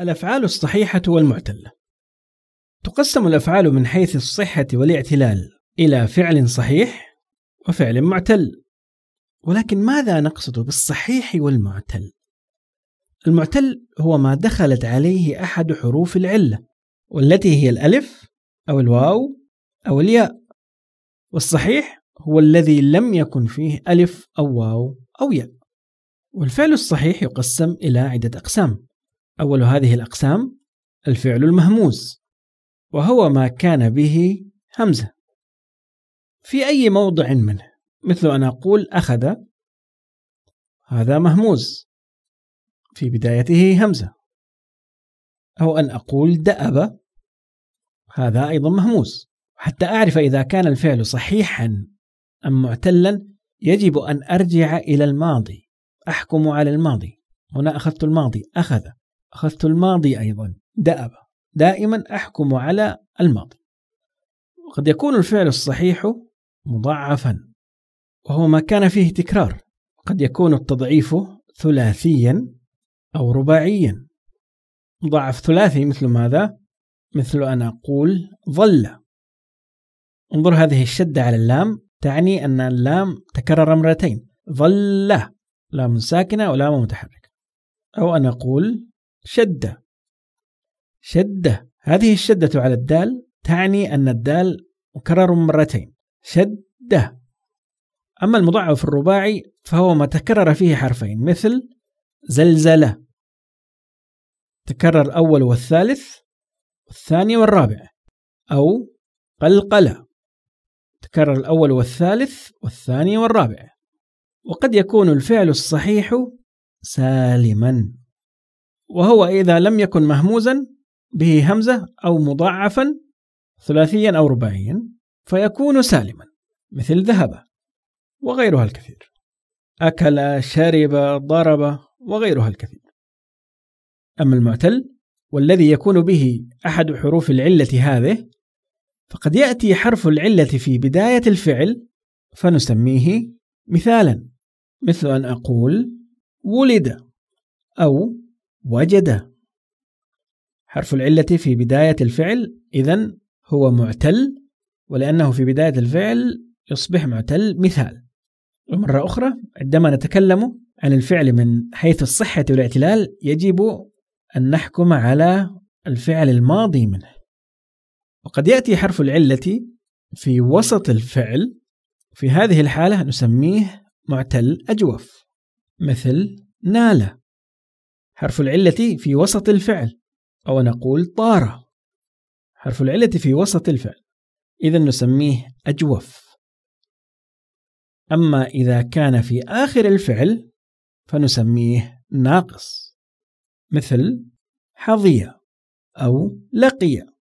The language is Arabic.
الأفعال الصحيحة والمعتلة تقسم الأفعال من حيث الصحة والاعتلال إلى فعل صحيح وفعل معتل ولكن ماذا نقصد بالصحيح والمعتل؟ المعتل هو ما دخلت عليه أحد حروف العلة والتي هي الألف أو الواو أو الياء والصحيح هو الذي لم يكن فيه ألف أو واو أو ياء والفعل الصحيح يقسم إلى عدة أقسام أول هذه الأقسام الفعل المهموز وهو ما كان به همزة في أي موضع منه مثل أن أقول أخذ هذا مهموز في بدايته همزة أو أن أقول دأب هذا أيضا مهموز حتى أعرف إذا كان الفعل صحيحا أم معتلا يجب أن أرجع إلى الماضي أحكم على الماضي هنا أخذت الماضي أخذ أخذت الماضي أيضا دأب دائما أحكم على الماضي وقد يكون الفعل الصحيح مضاعفا وهو ما كان فيه تكرار قد يكون التضعيف ثلاثيا أو رباعيا مضاعف ثلاثي مثل ماذا؟ مثل أن أقول ظل انظر هذه الشدة على اللام تعني أن اللام تكرر مرتين ظل لام ساكنة ولام متحركة أو أن أقول شدة شدة هذه الشدة على الدال تعني أن الدال مكرر مرتين شدة أما المضاعف الرباعي فهو ما تكرر فيه حرفين مثل زلزلة تكرر الأول والثالث والثاني والرابع أو قلقلة تكرر الأول والثالث والثاني والرابع وقد يكون الفعل الصحيح سالما وهو إذا لم يكن مهموزا به همزة أو مضاعفا ثلاثيا أو رباعيا فيكون سالما مثل ذهب وغيرها الكثير أكل شرب ضرب وغيرها الكثير أما المعتل والذي يكون به أحد حروف العلة هذه فقد يأتي حرف العلة في بداية الفعل فنسميه مثالا مثل أن أقول ولد أو وجد حرف العلة في بداية الفعل إذا هو معتل ولأنه في بداية الفعل يصبح معتل مثال ومرة أخرى عندما نتكلم عن الفعل من حيث الصحة والاعتلال يجب أن نحكم على الفعل الماضي منه وقد يأتي حرف العلة في وسط الفعل في هذه الحالة نسميه معتل أجوف مثل نال حرف العلة في وسط الفعل أو نقول طار حرف العلة في وسط الفعل إذا نسميه أجوف أما إذا كان في آخر الفعل فنسميه ناقص مثل حظي أو لقي